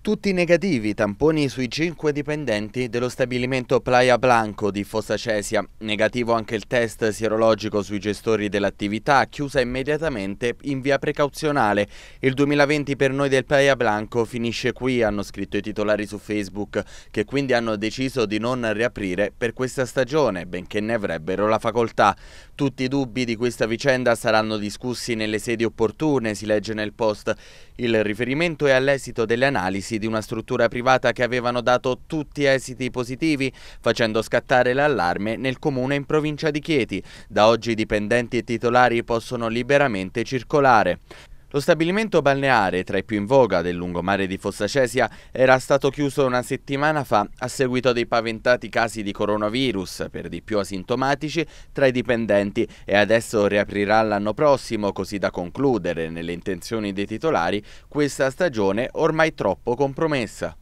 Tutti negativi tamponi sui cinque dipendenti dello stabilimento Playa Blanco di Fossa Cesia. Negativo anche il test sierologico sui gestori dell'attività, chiusa immediatamente in via precauzionale. Il 2020 per noi del Playa Blanco finisce qui, hanno scritto i titolari su Facebook, che quindi hanno deciso di non riaprire per questa stagione, benché ne avrebbero la facoltà. Tutti i dubbi di questa vicenda saranno discussi nelle sedi opportune, si legge nel post. Il riferimento è all'esito delle analisi analisi di una struttura privata che avevano dato tutti esiti positivi, facendo scattare l'allarme nel comune in provincia di Chieti. Da oggi dipendenti e titolari possono liberamente circolare. Lo stabilimento balneare, tra i più in voga del lungomare di Fossacesia, era stato chiuso una settimana fa a seguito dei paventati casi di coronavirus, per di più asintomatici, tra i dipendenti e adesso riaprirà l'anno prossimo così da concludere, nelle intenzioni dei titolari, questa stagione ormai troppo compromessa.